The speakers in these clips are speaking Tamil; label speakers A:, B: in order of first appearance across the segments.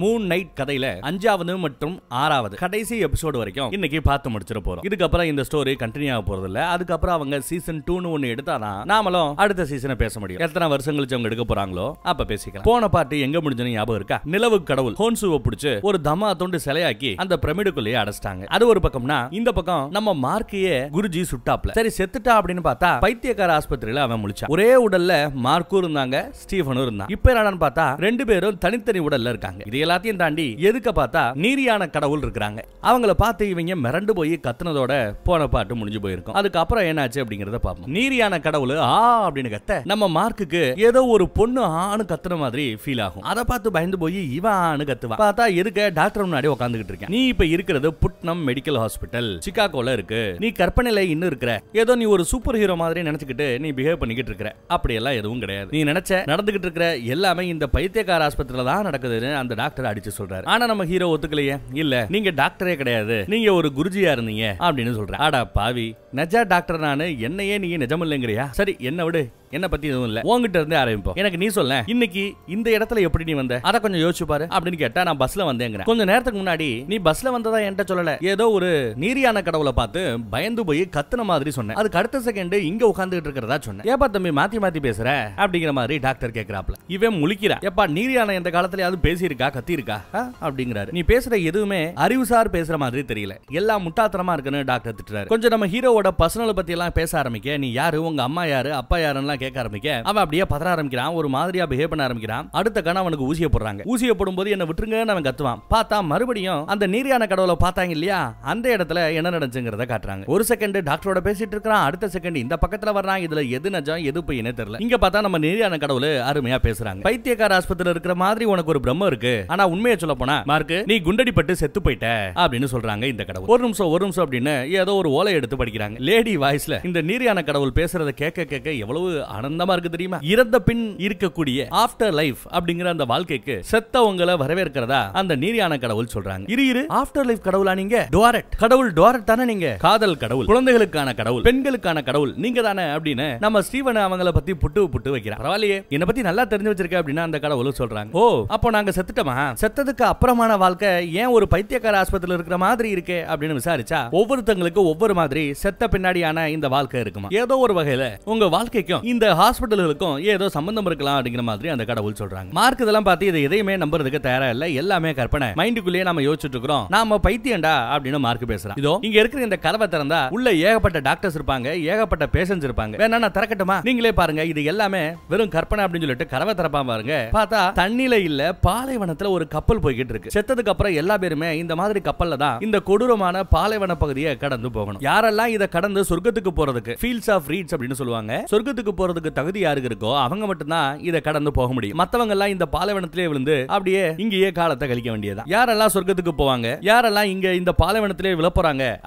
A: மூன் நைட் கதையில அஞ்சாவது மற்றும் ஆறாவது கடைசி எபிசோடு வரைக்கும் இன்னைக்கு பார்த்து முடிச்சிட போறோம் இதுக்கப்புறம் இந்த ஸ்டோரி கண்டினியூ ஆக போறது இல்ல அதுக்கப்புறம் அவங்க சீசன் டூன்னு ஒன்னு எடுத்தாதான் நாமளும் அடுத்த சீசனை பேச முடியும் எத்தனை வருஷம் கழிச்சு அவங்க எடுக்க போறாங்களோ அப்ப பேசிக்கலாம் போன பாட்டு எங்க முடிஞ்சனு ஞாபகம் இருக்கா நிலவு கடவுள் ஹோன்சுவை பிடிச்சு ஒரு தமா தொண்டு சிலையாக்கி அந்த பிரமிடுக்குள்ளேயே அடைச்சிட்டாங்க அது ஒரு பக்கம்னா இந்த பக்கம் நம்ம மார்க்கையே குருஜி சுட்டாப்ல சரி செத்துட்டா அப்படின்னு பார்த்தா பைத்தியக்கார ஆஸ்பத்திரியில அவன் முடிச்சான் ஒரே உடல்ல மார்க்கும் இருந்தாங்க ஸ்டீஃபனும் இருந்தான் இப்ப என்னடான்னு பார்த்தா ரெண்டு பேரும் தனித்தனி உடல்ல இருக்காங்க இதே எல்லாத்தையும் தாண்டி எதுக்க பார்த்தா நீரியான கடவுள் இருக்கிறாங்க அவங்கள பார்த்து இவங்க மிரண்டு போய் கத்துனதோட போன பாட்டு முடிஞ்சு போயிருக்கும் அதுக்கப்புறம் என்னாச்சு அப்படிங்கறத பார்ப்போம் நீரியான கடவுள் ஆ அப்படின்னு கத்த நம்ம மார்க்குக்கு ஏதோ ஒரு பொண்ணு ஆணு கத்துன மாதிரி ஃபீல் ஆகும் அதை பார்த்து பயந்து போய் இவன் ஆணு கத்துவா பார்த்தா எதுக்க டாக்டர் முன்னாடி உட்காந்துக்கிட்டு இருக்கேன் நீ இப்ப இருக்கிறது புட்னம் மெடிக்கல் ஹாஸ்பிட்டல் சிக்காகோல இருக்கு நீ கற்பனையில இன்னும் இருக்கிற ஏதோ நீ ஒரு சூப்பர் ஹீரோ மாதிரி நினைச்சுக்கிட்டு நீ பிஹேவ் பண்ணிக்கிட்டு இருக்கிற அப்படி எல்லாம் எதுவும் கிடையாது நீ நினைச்ச நடந்துகிட்டு இருக்கிற எல்லாமே இந்த பைத்தியக்கார ஆஸ்பத்திரியில தான் நடக்குதுன்னு அந்த டாக்டர் டாக்டர் அடிச்சு சொல்றாரு ஆனா நம்ம ஹீரோ ஒத்துக்கலையே இல்ல நீங்க டாக்டரே கிடையாது நீங்க ஒரு குருஜியா இருந்தீங்க அப்படின்னு சொல்றாரு ஆடா பாவி நஜா டாக்டர் நான் என்னையே நீ நிஜம் இல்லைங்கிறியா சரி என்ன விடு என்ன பத்தி எதுவும் இல்ல உங்ககிட்ட இருந்தே ஆரம்பிப்போம் எனக்கு நீ சொல்ல இன்னைக்கு இந்த இடத்துல எப்படி நீ வந்த அதை கொஞ்சம் யோசிச்சு பாரு அப்படின்னு கேட்டா நான் பஸ்ல வந்தேங்கிறேன் கொஞ்ச நேரத்துக்கு முன்னாடி நீ பஸ்ல வந்ததா என்கிட்ட சொல்லல ஏதோ ஒரு நீரியான கடவுளை பார்த்து பயந்து போய் கத்துன மாதிரி சொன்னேன் அதுக்கு அடுத்த செகண்ட் இங்க உட்காந்துட்டு இருக்கிறதா சொன்னேன் ஏப்பா தம்பி மாத்தி மாத்தி பேசுற அப்படிங்கிற மாதிரி டாக்டர் கேக்குறாப்ல இவன் முழிக்கிறா ஏப்பா நீரியான இந்த காலத்துலயாவது பேசியிருக்கா கத்திருக்கா அப்படிங்கிறாரு நீ பேசுற எதுவுமே அறிவுசார் பேசுற மாதிரி தெரியல எல்லாம் முட்டாத்தனமா இருக்குன்னு டாக்டர் திட்டுறாரு கொஞ்சம் நம்ம ஹீரோ ஹீரோவோட பர்சனல் பத்தி எல்லாம் பேச ஆரம்பிக்க நீ யாரு உங்க அம்மா யாரு அப்பா யாருன்னு கேட்க ஆரம்பிக்க அவன் அப்படியே பதற ஆரம்பிக்கிறான் ஒரு மாதிரியா பிஹேவ் பண்ண ஆரம்பிக்கிறான் அடுத்த கண அவனுக்கு ஊசிய போடுறாங்க ஊசிய போது என்ன விட்டுருங்கன்னு அவன் கத்துவான் பார்த்தா மறுபடியும் அந்த நீரியான கடவுளை பார்த்தாங்க இல்லையா அந்த இடத்துல என்ன நடந்துங்கிறத காட்டுறாங்க ஒரு செகண்ட் டாக்டரோட பேசிட்டு இருக்கிறான் அடுத்த செகண்ட் இந்த பக்கத்துல வர்றான் இதுல எது நஜம் எது என்ன தெரியல இங்க பார்த்தா நம்ம நீரியான கடவுள் அருமையா பேசுறாங்க பைத்தியக்கார ஆஸ்பத்திரி இருக்கிற மாதிரி உனக்கு ஒரு பிரம்ம இருக்கு ஆனா உண்மையை சொல்ல போனா மார்க்கு நீ குண்டடிப்பட்டு செத்து போயிட்ட அப்படின்னு சொல்றாங்க இந்த கடவுள் ஒரு நிமிஷம் ஒரு நிமிஷம் அப்படின்னு ஏதோ ஒரு ஓலை எடுத்து படிக்கிறாங்க பேசுறாங்க லேடி வாய்ஸ்ல இந்த நீரியான கடவுள் பேசுறத கேட்க கேட்க எவ்வளவு ஆனந்தமா இருக்கு தெரியுமா இறந்த பின் இருக்கக்கூடிய ஆஃப்டர் லைஃப் அப்படிங்கிற அந்த வாழ்க்கைக்கு செத்தவங்களை வரவேற்கிறதா அந்த நீரியான கடவுள் சொல்றாங்க இரு இரு ஆஃப்டர் லைஃப் கடவுளா நீங்க டுவாரட் கடவுள் டுவாரட் தானே நீங்க காதல் கடவுள் குழந்தைகளுக்கான கடவுள் பெண்களுக்கான கடவுள் நீங்க தானே அப்படின்னு நம்ம ஸ்டீவன் அவங்கள பத்தி புட்டு புட்டு வைக்கிறான் பரவாயில்லையே என்ன பத்தி நல்லா தெரிஞ்சு வச்சிருக்க அப்படின்னா அந்த கடவுள் சொல்றாங்க ஓ அப்போ நாங்க செத்துட்டோமா செத்ததுக்கு அப்புறமான வாழ்க்கை ஏன் ஒரு பைத்தியக்கார ஆஸ்பத்திரியில் இருக்கிற மாதிரி இருக்கே அப்படின்னு விசாரிச்சா ஒவ்வொருத்தங்களுக்கு ஒவ்வொரு மாதிரி செத்த பின்னாடியான இந்த வாழ்க்கை இருக்குமா ஏதோ ஒரு வகையில உங்க வாழ்க்கைக்கும் இந்த ஹாஸ்பிட்டல்களுக்கும் ஏதோ சம்பந்தம் இருக்கலாம் அப்படிங்கிற மாதிரி அந்த கடவுள் சொல்றாங்க மார்க் இதெல்லாம் பார்த்து இதை எதையுமே நம்புறதுக்கு தயாரா இல்ல எல்லாமே கற்பனை மைண்டுக்குள்ளேயே நம்ம யோசிச்சுட்டு இருக்கிறோம் நாம பைத்தியண்டா அப்படின்னு மார்க் பேசுறான் இதோ இங்க இருக்கிற இந்த கதவை திறந்தா உள்ள ஏகப்பட்ட டாக்டர்ஸ் இருப்பாங்க ஏகப்பட்ட பேஷன்ஸ் இருப்பாங்க வேணா நான் திறக்கட்டுமா நீங்களே பாருங்க இது எல்லாமே வெறும் கற்பனை அப்படின்னு சொல்லிட்டு கதவை திறப்பா பாருங்க பார்த்தா தண்ணில இல்ல பாலைவனத்துல ஒரு கப்பல் போய்கிட்டு இருக்கு செத்ததுக்கு அப்புறம் எல்லா பேருமே இந்த மாதிரி கப்பல்ல தான் இந்த கொடூரமான பாலைவன பகுதியை கடந்து போகணும் யாரெல்லாம் இதை கடந்து சொர்க்கத்துக்கு போறதுக்கு ஃபீல்ட்ஸ் ஆஃப் ரீட்ஸ் அப்படின்னு சொல்லுவாங்க சொர்க்கத்துக்கு போறதுக்கு தகுதி யாருக்கு இருக்கோ அவங்க மட்டும்தான் இதை கடந்து போக முடியும் மத்தவங்க எல்லாம் இந்த பாலைவனத்திலே விழுந்து அப்படியே இங்கேயே காலத்தை கழிக்க வேண்டியதா யாரெல்லாம் சொர்க்கத்துக்கு போவாங்க யாரெல்லாம் இங்க இந்த பாலைவனத்திலே விழ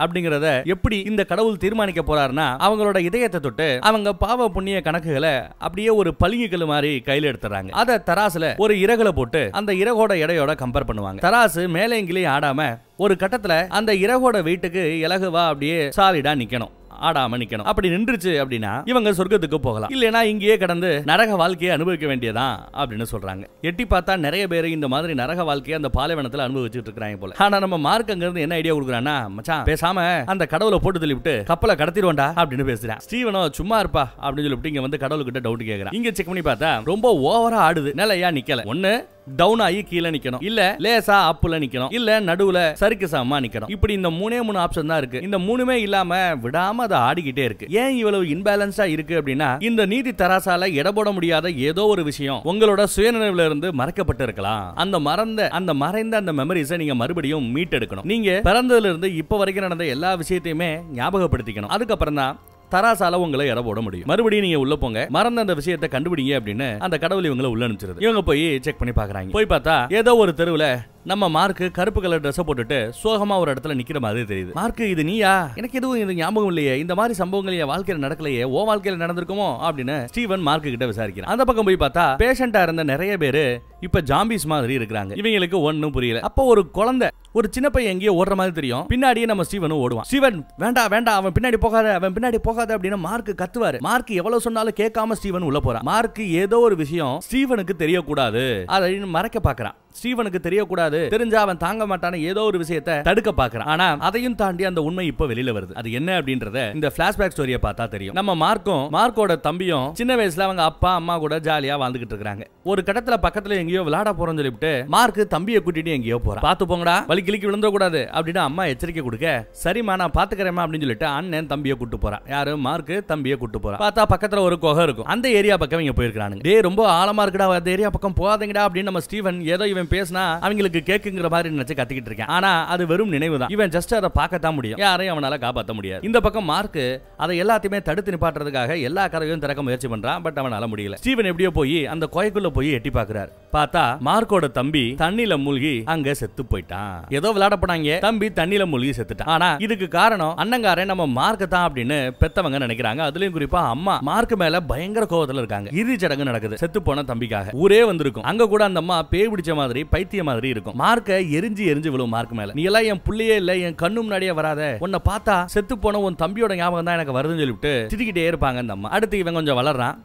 A: அப்படிங்கறத எப்படி இந்த கடவுள் தீர்மானிக்க போறாருன்னா அவங்களோட இதயத்தை தொட்டு அவங்க பாவ புண்ணிய கணக்குகளை அப்படியே ஒரு பளிங்குக்கல் மாதிரி கையில எடுத்துறாங்க அதை தராசுல ஒரு இறகுல போட்டு அந்த இறகோட எடையோட கம்பேர் பண்ணுவாங்க தராசு மேலே எங்கிலேயும் ஆடாம ஒரு கட்டத்துல அந்த இறகோட வீட்டுக்கு இலகுவா அப்படியே சாலிடா நிக்கணும் ஆடாம நிக்கணும் அப்படி நின்றுச்சு அப்படின்னா இவங்க சொர்க்கத்துக்கு போகலாம் இல்லைன்னா இங்கேயே கடந்து நரக வாழ்க்கையை அனுபவிக்க வேண்டியதான் அப்படின்னு சொல்றாங்க எட்டி பார்த்தா நிறைய பேர் இந்த மாதிரி நரக வாழ்க்கையை அந்த பாலைவனத்துல அனுபவிச்சுட்டு இருக்காங்க போல ஆனா நம்ம மார்க் அங்க இருந்து என்ன ஐடியா கொடுக்குறான்னா மச்சான் பேசாம அந்த கடவுளை போட்டு தள்ளிவிட்டு கப்பலை கடத்திடுவோண்டா அப்படின்னு பேசுறேன் ஸ்டீவனோ சும்மா இருப்பா அப்படின்னு சொல்லிட்டு இங்க வந்து கடவுள்கிட்ட டவுட் கேட்கறான் இங்க செக் பண்ணி பார்த்தா ரொம்ப ஓவரா ஆடுது நிலையா நிக்கல ஒன்னு டவுன் ஆகி கீழே நிக்கணும் இல்ல லேசா அப்புல நிக்கணும் இல்ல நடுவுல சறுக்கு சமமா நிக்கணும் இப்படி இந்த மூணே மூணு ஆப்ஷன் தான் இருக்கு இந்த மூணுமே இல்லாம விடாம அதை ஆடிக்கிட்டே இருக்கு ஏன் இவ்வளவு இன்பேலன்ஸா இருக்கு அப்படின்னா இந்த நீதி தராசால இடபோட முடியாத ஏதோ ஒரு விஷயம் உங்களோட சுயநினைவுல இருந்து மறைக்கப்பட்டு இருக்கலாம் அந்த மறந்த அந்த மறைந்த அந்த மெமரிஸை நீங்க மறுபடியும் மீட்டெடுக்கணும் நீங்க பிறந்ததுல இருந்து இப்ப வரைக்கும் நடந்த எல்லா விஷயத்தையுமே ஞாபகப்படுத்திக்கணும் அதுக்கப்புறம் தான் தராசால உங்களை இட போட முடியும் மறுபடியும் நீங்க உள்ள போங்க மறந்த அந்த விஷயத்தை கண்டுபிடிங்க அப்படின்னு அந்த கடவுள் இவங்களை உள்ள அனுப்பிச்சிருது இவங்க போய் செக் பண்ணி பாக்குறாங்க போய் பார்த்தா ஏதோ ஒரு தெருவில் நம்ம மார்க் கருப்பு கலர் ட்ரெஸ்ஸை போட்டுட்டு சோகமா ஒரு இடத்துல நிக்கிற மாதிரி தெரியுது மார்க் இது நீயா எனக்கு எதுவும் இது ஞாபகம் இல்லையே இந்த மாதிரி சம்பவங்கள் என் வாழ்க்கையில நடக்கலையே ஓ வாழ்க்கையில நடந்திருக்குமோ அப்படின்னு ஸ்டீவன் மார்க் கிட்ட விசாரிக்கிறான் அந்த பக்கம் போய் பார்த்தா பேஷண்டா இருந்த நிறைய பேரு இப்ப ஜாம்பிஸ் மாதிரி இருக்கிறாங்க இவங்களுக்கு ஒன்னும் புரியல அப்போ ஒரு குழந்தை ஒரு சின்ன பையன் எங்கேயோ ஓடுற மாதிரி தெரியும் பின்னாடியே நம்ம ஸ்டீவனும் ஓடுவான் ஸ்டீவன் வேண்டாம் வேண்டாம் அவன் பின்னாடி போகாத அவன் பின்னாடி போகாத அப்படின்னு மார்க் கத்துவாரு மார்க் எவ்வளவு சொன்னாலும் கேட்காம ஸ்டீவன் உள்ள போறான் மார்க் ஏதோ ஒரு விஷயம் ஸ்டீவனுக்கு தெரியக்கூடாது அதை மறைக்க பாக்குறான் ஸ்டீவனுக்கு தெரியக்கூடாது தெரிஞ்சா அவன் தாங்க மாட்டான ஏதோ ஒரு விஷயத்த தடுக்க பாக்குறான் ஆனா அதையும் தாண்டி அந்த உண்மை இப்ப வெளியில வருது அது என்ன அப்படின்றத இந்த பிளாஷ்பேக் ஸ்டோரியை பார்த்தா தெரியும் நம்ம மார்க்கும் மார்க்கோட தம்பியும் சின்ன வயசுல அவங்க அப்பா அம்மா கூட ஜாலியா வாழ்ந்துகிட்டு இருக்காங்க ஒரு கட்டத்துல பக்கத்துல எங்கேயோ விளாட போறோம்னு சொல்லிட்டு மார்க் தம்பியை கூட்டிட்டு எங்கேயோ போறான் பாத்து போங்கடா வலி கிளிக்கு விழுந்த கூடாது அப்படின்னு அம்மா எச்சரிக்கை கொடுக்க சரிம்மா நான் பாத்துக்கிறேமா அப்படின்னு சொல்லிட்டு அண்ணன் தம்பியை கூட்டு போறான் யாரு மார்க் தம்பியை கூட்டு போறான் பார்த்தா பக்கத்துல ஒரு குகை இருக்கும் அந்த ஏரியா பக்கம் இங்க போயிருக்கானுங்க டே ரொம்ப ஆழமா இருக்கடா அந்த ஏரியா பக்கம் போகாதீங்கடா அப்படின்னு நம்ம ஸ்டீவன் ஏதோ இவன் விஷயம் பேசினா அவங்களுக்கு கேக்குங்கிற மாதிரி நினைச்சு கத்திக்கிட்டு இருக்கேன் ஆனா அது வெறும் நினைவு தான் இவன் ஜஸ்ட் அதை பார்க்கத்தான் முடியும் யாரையும் அவனால காப்பாற்ற முடியாது இந்த பக்கம் மார்க் அதை எல்லாத்தையுமே தடுத்து நிப்பாட்டுறதுக்காக எல்லா கதையும் திறக்க முயற்சி பண்றான் பட் அவனால முடியல ஸ்டீவன் எப்படியோ போய் அந்த கோயக்குள்ள போய் எட்டி பாக்குறாரு பார்த்தா மார்க்கோட தம்பி தண்ணில மூழ்கி அங்க செத்து போயிட்டான் ஏதோ விளையாட போனாங்க தம்பி தண்ணியில மூழ்கி செத்துட்டான் ஆனா இதுக்கு காரணம் அண்ணங்காரன் நம்ம மார்க் தான் அப்படின்னு பெத்தவங்க நினைக்கிறாங்க அதுலயும் குறிப்பா அம்மா மார்க் மேல பயங்கர கோவத்துல இருக்காங்க இறுதி சடங்கு நடக்குது செத்து போன தம்பிக்காக ஊரே வந்திருக்கும் அங்க கூட அந்த அம்மா பேய் பிடிச்ச மாதிரி மாதிரி பைத்திய மாதிரி இருக்கும் மார்க்க எரிஞ்சு எரிஞ்சு விழும் மார்க் மேல நீ எல்லாம் என் பிள்ளையே இல்ல என் கண்ணு முன்னாடியே வராத உன்னை பார்த்தா செத்து போன உன் தம்பியோட ஞாபகம் தான் எனக்கு வருதுன்னு சொல்லிட்டு திதிக்கிட்டே இருப்பாங்க இந்த அம்மா அடுத்து இவன் கொஞ்சம் வளர்றான்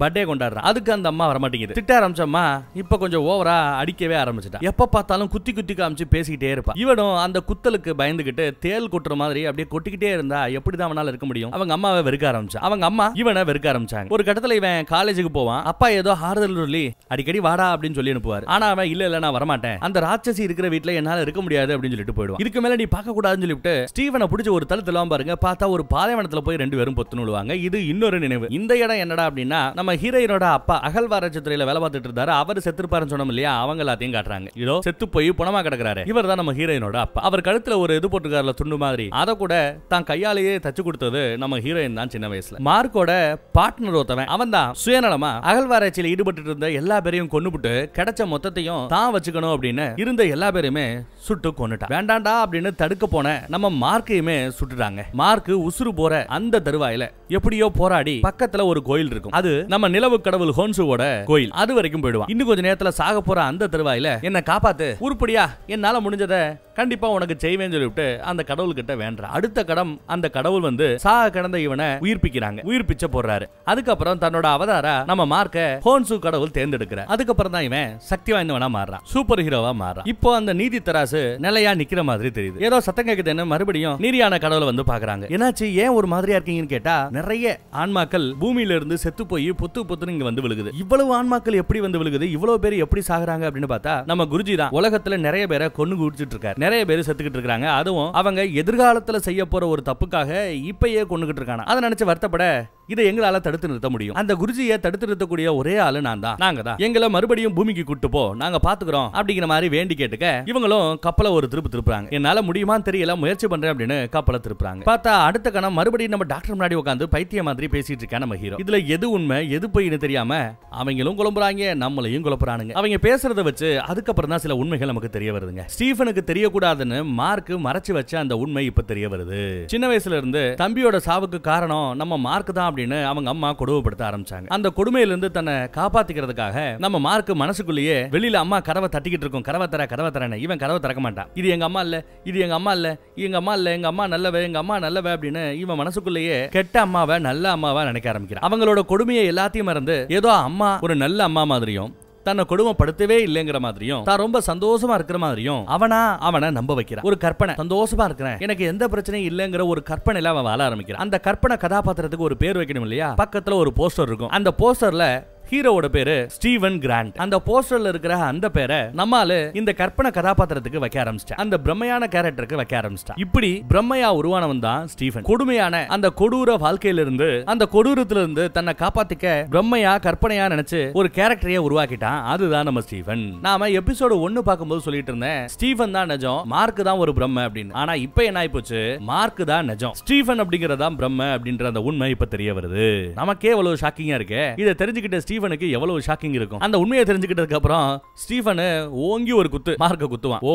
A: பர்த்டே கொண்டாடுறா அதுக்கு அந்த அம்மா வரமாட்டேங்குது திட்ட ஆரம்பிச்சம்மா இப்ப கொஞ்சம் ஓவரா அடிக்கவே ஆரம்பிச்சிட்டான் எப்ப பார்த்தாலும் குத்தி குத்தி காமிச்சு பேசிக்கிட்டே இருப்பா இவனும் அந்த குத்தலுக்கு பயந்துகிட்டு தேல் கொட்டுற மாதிரி அப்படியே கொட்டிக்கிட்டே இருந்தா எப்படிதான் அவனால இருக்க முடியும் அவங்க அம்மாவை வெறுக்க ஆரம்பிச்சா அவங்க அம்மா இவனை வெறுக்க ஆரம்பிச்சாங்க ஒரு கட்டத்துல இவன் காலேஜுக்கு போவான் அப்பா ஏதோ ஆறுதல் சொல்லி அடிக்கடி வாடா அப்படின்னு சொல்லி அனுப்புவார் ஆனா அவன் இல்ல இல்ல நான் வரமாட்டேன் அந்த ராட்சசி இருக்கிற வீட்டுல என்னால இருக்க முடியாது அப்படின்னு சொல்லிட்டு போயிடுவான் இதுக்கு மேல நீ பார்க்க கூடாதுன்னு சொல்லிட்டு ஸ்டீவனை பிடிச்ச ஒரு தளத்துல பாருங்க பார்த்தா ஒரு பாலைவனத்துல போய் ரெண்டு பேரும் பொத்துன்னு விழுவாங்க இது இன்னொரு நினைவு இந்த இடம் என்னடா அப்படின்னா நம்ம ஹீரோயினோட அப்பா அகழ்வாராய்ச்சி துறையில வேலை பார்த்துட்டு இருந்தாரு அவர் செத்துருப்பாருன்னு சொன்னோம் இல்லையா அவங்க எல்லாத்தையும் காட்டுறாங்க இதோ செத்து போய் புனமா கிடக்குறாரு இவர் தான் நம்ம ஹீரோயினோட அப்பா அவர் கழுத்துல ஒரு இது போட்டுக்காரல துண்டு மாதிரி அதை கூட தான் கையாலேயே தச்சு கொடுத்தது நம்ம ஹீரோயின் தான் சின்ன வயசுல மார்க்கோட பார்ட்னர் ஒருத்தவன் அவன் தான் சுயநலமா அகழ்வாராய்ச்சியில் ஈடுபட்டு இருந்த எல்லா பேரையும் கொண்டுபிட்டு கிடைச்ச மொத்தத்தையும் தான் வச்சுக்கணும் அப்படின்னு இருந்த எல்லா பேரையுமே சுட்டு கொண்டுட்டா வேண்டாண்டா அப்படின்னு தடுக்க போன நம்ம மார்க்கையுமே சுட்டுட்டாங்க மார்க்கு உசுறு போற அந்த தருவாயில எப்படியோ போராடி பக்கத்துல ஒரு கோயில் இருக்கும் அது நம்ம நிலவு கடவுள் ஹோன்சுவோட கோயில் அது வரைக்கும் போயிடுவான் இன்னும் கொஞ்ச நேரத்துல சாக போற அந்த தருவாயில என்ன காப்பாத்து உருப்படியா என்னால முடிஞ்சத கண்டிப்பா உனக்கு செய்வேன்னு சொல்லிட்டு அந்த கடவுள் கிட்ட வேண்டாம் அடுத்த கடம் அந்த கடவுள் வந்து சாக கிடந்த இவனை உயிர்ப்பிக்கிறாங்க உயிர்ப்பிச்ச போடுறாரு அதுக்கப்புறம் தன்னோட அவதார நம்ம மார்க்க ஹோன்சு கடவுள் தேர்ந்தெடுக்கிற அதுக்கப்புறம் தான் இவன் சக்தி வாய்ந்தவனா மாறுறான் சூப்பர் ஹீரோவா மாறான் இப்போ அந்த நீதி தராசு நிலையா நிக்கிற மாதிரி தெரியுது ஏதோ சத்தம் கேக்குதுன்னு மறுபடியும் நீரியான கடவுளை வந்து பாக்குறாங்க என்னாச்சு ஏன் ஒரு மாதிரியா இருக்கீங்கன்னு கேட்டா நிறைய ஆன்மாக்கள் பூமியில இருந்து செத்து போய் பொத்து பொத்துன்னு இங்க வந்து விழுகுது இவ்வளவு ஆன்மாக்கள் எப்படி வந்து விழுகுது இவ்வளவு பேர் எப்படி சாகுறாங்க அப்படின்னு பார்த்தா நம்ம குருஜி தான் உலகத்துல நிறைய பேரை கொண்டு குடிச்சிட்டு இருக்காரு நிறைய பேர் செத்துக்கிட்டு இருக்காங்க அதுவும் அவங்க எதிர்காலத்துல செய்ய போற ஒரு தப்புக்காக இப்பயே கொண்டுகிட்டு இருக்காங்க அதை நினைச்சு வருத்தப்பட இதை எங்களால தடுத்து நிறுத்த முடியும் அந்த குருஜியை தடுத்து நிறுத்தக்கூடிய ஒரே ஆளு நான் தான் நாங்க தான் எங்களை மறுபடியும் பூமிக்கு கூட்டு போ நாங்க பாத்துக்கிறோம் அப்படிங்கிற மாதிரி வேண்டி கேட்டுக்க இவங்களும் கப்பலை ஒரு திருப்பு திருப்புறாங்க என்னால முடியுமா தெரியல முயற்சி பண்றேன் அப்படின்னு கப்பலை திருப்புறாங்க பார்த்தா அடுத்த கணம் மறுபடியும் நம்ம டாக்டர் முன்னாடி உட்காந்து பைத்திய மாதிரி பேசிட்டு இருக்கான நம்ம ஹீரோ இதுல எது உண்மை எது பொய்னு தெரியாம அவங்களும் குழம்புறாங்க நம்மளையும் குழப்புறானுங்க அவங்க பேசுறத வச்சு அதுக்கப்புறம் தான் சில உண்மைகள் நமக்கு தெரிய வருதுங்க ஸ்டீஃபனுக்கு தெரியக்கூடாதுன்னு மார்க் மறைச்சு வச்ச அந்த உண்மை இப்ப தெரிய வருது சின்ன வயசுல இருந்து தம்பியோட சாவுக்கு காரணம் நம்ம மார்க் தான் அப்படின்னு அவங்க அம்மா கொடுமைப்படுத்த ஆரம்பிச்சாங்க அந்த கொடுமையிலிருந்து தன்னை காப்பாத்திக்கிறதுக்காக நம்ம மார்க் மனசுக்குள்ளேயே வெளியில அம்மா கதவை தட்டிக்கிட்டு இருக்கும் கதவை தர கதவை தர இவன் கதவை திறக்க மாட்டான் இது எங்க அம்மா இல்ல இது எங்க அம்மா இல்ல எங்க அம்மா இல்ல எங்க அம்மா நல்லவ எங்க அம்மா நல்லவ அப்படின்னு இவன் மனசுக்குள்ளேயே கெட்ட அம்மாவை நல்ல அம்மாவை நினைக்க ஆரம்பிக்கிறான் அவங்களோட கொடுமையை எல்லாத்தையும் மறந்து ஏதோ அம்மா ஒரு நல்ல அம்மா மாதிரியும் தன்னை கொடுமைப்படுத்தவே இல்லைங்கிற மாதிரியும் தான் ரொம்ப சந்தோஷமா இருக்கிற மாதிரியும் அவனா அவனை நம்ப வைக்கிறான் ஒரு கற்பனை சந்தோஷமா இருக்கிறேன் எனக்கு எந்த பிரச்சனையும் இல்லைங்கிற ஒரு கற்பனையில அவன் வாழ ஆரம்பிக்கிறான் அந்த கற்பனை கதாபாத்திரத்துக்கு ஒரு பேர் வைக்கணும் இல்லையா பக்கத்துல ஒரு போஸ்டர் இருக்கும் அந்த போஸ்டர்ல ஹீரோவோட பேரு ஸ்டீவன் கிராண்ட் அந்த போஸ்டர்ல இருக்கிற அந்த பேரை நம்மால இந்த கற்பனை கதாபாத்திரத்துக்கு வைக்க ஆரம்பிச்சிட்டேன் அந்த பிரம்மையான கேரக்டருக்கு வைக்க ஆரம்பிச்சிட்டேன் இப்படி பிரம்மையா உருவானவன் தான் ஸ்டீவன் கொடுமையான அந்த கொடூர வாழ்க்கையில இருந்து அந்த கொடூரத்திலிருந்து தன்னை காப்பாத்திக்க பிரம்மையா கற்பனையா நினைச்சு ஒரு கேரக்டரையே உருவாக்கிட்டான் அதுதான் நம்ம ஸ்டீவன் நாம எபிசோடு ஒன்னு பார்க்கும்போது சொல்லிட்டு இருந்தேன் ஸ்டீவன் தான் நிஜம் மார்க் தான் ஒரு பிரம்ம அப்படின்னு ஆனா இப்ப என்ன ஆயிப்போச்சு மார்க் தான் நிஜம் ஸ்டீவன் அப்படிங்கறதான் பிரம்ம அப்படின்ற அந்த உண்மை இப்ப தெரிய வருது நமக்கே எவ்வளவு ஷாக்கிங்கா இருக்கு இதை தெரிஞ்சுக்கிட்ட ஸ்டீவன் ஸ்டீவனுக்கு எவ்வளவு ஷாக்கிங் இருக்கும் அந்த உண்மையை தெரிஞ்சுக்கிட்டதுக்கு அப்புறம் ஸ்டீஃபனு ஓங்கி ஒரு குத்து மார்க்க குத்துவான் ஓ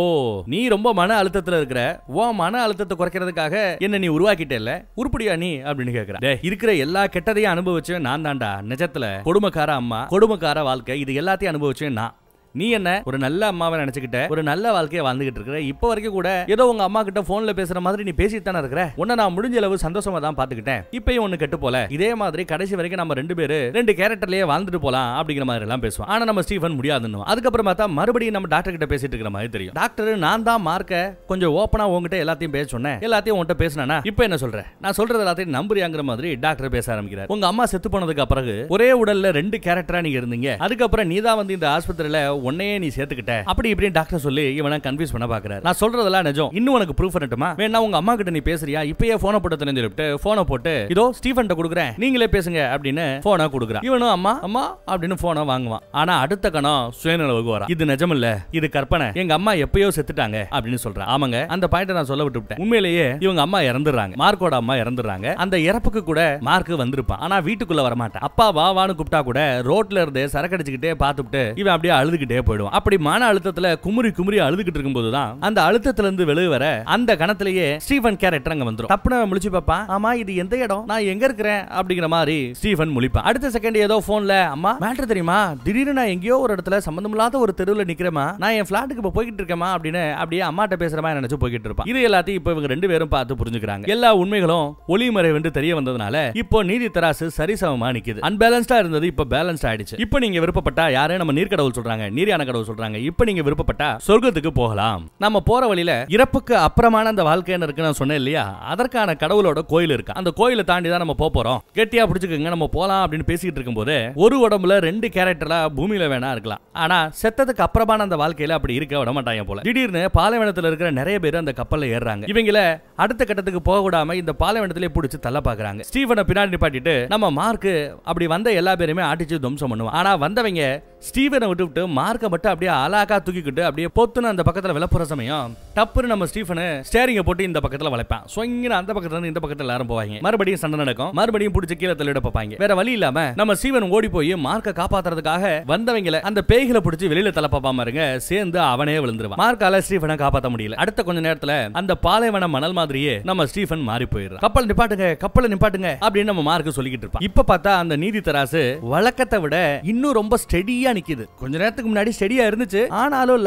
A: நீ ரொம்ப மன அழுத்தத்துல இருக்கிற ஓ மன அழுத்தத்தை குறைக்கிறதுக்காக என்ன நீ உருவாக்கிட்டே இல்ல உருப்படியா நீ அப்படின்னு கேக்குற இருக்கிற எல்லா கெட்டதையும் அனுபவிச்சு நான் தாண்டா நிஜத்துல கொடுமைக்கார அம்மா கொடுமைக்கார வாழ்க்கை இது எல்லாத்தையும் அனுபவிச்சு நான் நீ என்ன ஒரு நல்ல அம்மாவை நினைச்சுக்கிட்ட ஒரு நல்ல வாழ்க்கையை வாழ்ந்துகிட்டு இருக்க இப்போ வரைக்கும் கூட ஏதோ உங்க அம்மா கிட்ட போன்ல பேசுற மாதிரி நீ பேசிட்டு தானே இருக்கிற உன்ன நான் முடிஞ்ச அளவு சந்தோஷமா தான் பாத்துக்கிட்டேன் இப்பயும் ஒண்ணு கெட்டு போல இதே மாதிரி கடைசி வரைக்கும் நம்ம ரெண்டு பேரு ரெண்டு கேரக்டர்லயே வாழ்ந்துட்டு போலாம் அப்படிங்கிற மாதிரி எல்லாம் பேசுவோம் ஆனா நம்ம ஸ்டீஃபன் முடியாதுன்னு அதுக்கப்புறம் பார்த்தா மறுபடியும் நம்ம டாக்டர் கிட்ட பேசிட்டு இருக்கிற மாதிரி தெரியும் டாக்டர் நான் தான் மார்க்க கொஞ்சம் ஓப்பனா உங்ககிட்ட எல்லாத்தையும் பேச சொன்னேன் எல்லாத்தையும் உன்கிட்ட பேசினா இப்போ என்ன சொல்றேன் நான் சொல்றது எல்லாத்தையும் நம்புறியாங்கிற மாதிரி டாக்டர் பேச ஆரம்பிக்கிறார் உங்க அம்மா செத்து போனதுக்கு பிறகு ஒரே உடல்ல ரெண்டு கேரக்டரா நீங்க இருந்தீங்க அதுக்கப்புறம் நீ தான் வந்து இந்த ஆஸ்பத்திரியில உன்னையே நீ சேர்த்துக்கிட்ட அப்படி இப்படி டாக்டர் சொல்லி இவனை கன்ஃபியூஸ் பண்ண பாக்குறாரு நான் சொல்றதெல்லாம் நிஜம் இன்னும் உனக்கு ப்ரூஃப் பண்ணட்டுமா வேணா உங்க அம்மா கிட்ட நீ பேசுறியா இப்பயே போனை போட்டு சொல்லிட்டு போனை போட்டு இதோ ஸ்டீஃபன் கொடுக்குறேன் நீங்களே பேசுங்க அப்படின்னு போனை கொடுக்குறான் இவனும் அம்மா அம்மா அப்படின்னு போனை வாங்குவான் ஆனா அடுத்த கணம் சுயநலவுக்கு வரா இது நிஜம் இல்ல இது கற்பனை எங்க அம்மா எப்பயோ செத்துட்டாங்க அப்படின்னு சொல்றேன் ஆமாங்க அந்த பாயிண்ட் நான் சொல்ல விட்டுவிட்டேன் உண்மையிலேயே இவங்க அம்மா இறந்துறாங்க மார்க்கோட அம்மா இறந்துறாங்க அந்த இறப்புக்கு கூட மார்க் வந்திருப்பான் ஆனா வீட்டுக்குள்ள வரமாட்டான் அப்பா வா வான்னு கூப்பிட்டா கூட ரோட்ல இருந்து சரக்கடிச்சுக்கிட்டே பார்த்துட்டு இவன் அப்படியே அழுதுகிட்டே அழுதுகிட்டே போயிடுவான் அப்படி மன அழுத்தத்துல குமுறி குமுறி அழுதுகிட்டு இருக்கும்போது தான் அந்த அழுத்தத்துல இருந்து வெளிய வர அந்த கணத்திலேயே ஸ்டீஃபன் கேரக்டர் அங்க வந்துடும் தப்புன முழிச்சு பாப்பா ஆமா இது எந்த இடம் நான் எங்க இருக்கிறேன் அப்படிங்கிற மாதிரி ஸ்டீஃபன் முழிப்பான் அடுத்த செகண்ட் ஏதோ போன்ல அம்மா மேட்டர் தெரியுமா திடீர்னு நான் எங்கேயோ ஒரு இடத்துல சம்பந்தமில்லாத ஒரு தெருவில் நிக்கிறேமா நான் என் பிளாட்டுக்கு இப்போ போய்கிட்டு இருக்கேமா அப்படின்னு அப்படியே அம்மாட்ட பேசுறமா மாதிரி நினைச்சு போய்கிட்டு இருப்பான் இது எல்லாத்தையும் இப்போ இவங்க ரெண்டு பேரும் பார்த்து புரிஞ்சுக்கிறாங்க எல்லா உண்மைகளும் வந்து தெரிய வந்ததுனால இப்போ நீதி தராசு சரிசமமா நிக்குது அன்பேலன்ஸ்டா இருந்தது இப்போ பேலன்ஸ் ஆயிடுச்சு இப்போ நீங்க விருப்பப்பட்டா யாரே நம்ம நீர்க்கடவுள் சொல்றாங்க நீ நீரியான கடவுள் சொல்றாங்க இப்போ நீங்க விருப்பப்பட்டா சொர்க்கத்துக்கு போகலாம் நம்ம போற வழியில இறப்புக்கு அப்புறமான அந்த வாழ்க்கைன்னு இருக்கு நான் சொன்னேன் இல்லையா அதற்கான கடவுளோட கோயில் இருக்கு அந்த கோயிலை தாண்டி தான் நம்ம போறோம் கெட்டியா பிடிச்சுக்கோங்க நம்ம போலாம் அப்படின்னு பேசிட்டு இருக்கும்போது ஒரு உடம்புல ரெண்டு கேரக்டர்ல பூமியில வேணா இருக்கலாம் ஆனா செத்ததுக்கு அப்புறமான அந்த வாழ்க்கையில அப்படி இருக்க விட மாட்டாங்க போல திடீர்னு பாலைவனத்துல இருக்கிற நிறைய பேர் அந்த கப்பல்ல ஏறாங்க இவங்கள அடுத்த கட்டத்துக்கு போக விடாம இந்த பாலைவனத்திலே பிடிச்சி தள்ள பாக்குறாங்க ஸ்டீவனை பின்னாடி நிப்பாட்டிட்டு நம்ம மார்க் அப்படி வந்த எல்லா பேருமே ஆட்டிச்சு துவம்சம் பண்ணுவோம் ஆனா வந்தவங்க ஸ்டீவனை விட்டுவிட்டு விட்டு மார்க் மார்க்கை மட்டும் அப்படியே அழகா தூக்கிக்கிட்டு அப்படியே பொத்துன்னு அந்த பக்கத்தில் விளப்புற சமயம் டப்புன்னு நம்ம ஸ்டீஃபனு ஸ்டேரிங்க போட்டு இந்த பக்கத்தில் வளைப்பேன் ஸோ இங்கே அந்த பக்கத்துல இருந்து இந்த பக்கத்தில் எல்லாரும் போவாங்க மறுபடியும் சண்டை நடக்கும் மறுபடியும் பிடிச்சி கீழே தள்ளிட பார்ப்பாங்க வேற வழி இல்லாம நம்ம ஸ்டீவன் ஓடி போய் மார்க்க காப்பாத்துறதுக்காக வந்தவங்களை அந்த பேய்களை பிடிச்சி வெளியில தலை பார்ப்பாம இருங்க சேர்ந்து அவனே விழுந்துருவான் மார்க்கால ஸ்டீஃபனை காப்பாற்ற முடியல அடுத்த கொஞ்ச நேரத்துல அந்த பாலைவன மணல் மாதிரியே நம்ம ஸ்டீஃபன் மாறி போயிடுறான் கப்பல் நிப்பாட்டுங்க கப்பல் நிப்பாட்டுங்க அப்படின்னு நம்ம மார்க்கு சொல்லிக்கிட்டு இருப்பான் இப்ப பார்த்தா அந்த நீதி தராசு வழக்கத்தை விட இன்னும் ரொம்ப ஸ்டெடியா நிக்குது கொஞ்ச நேரத்துக்கு முன்னாடி இருந்துச்சு ஆனாலும்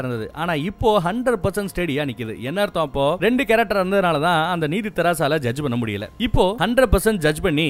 A: இருந்தது இப்போ ஹண்ட்ரட் பர்சன்ட் என்ன அர்த்தம் அப்போ ரெண்டு கேரக்டர் அந்த நீதி தராசால ஜட்ஜ் பண்ண முடியல இப்போ ஹண்ட்ரட் பர்சன்ட் ஜட்ஜ் பண்ணி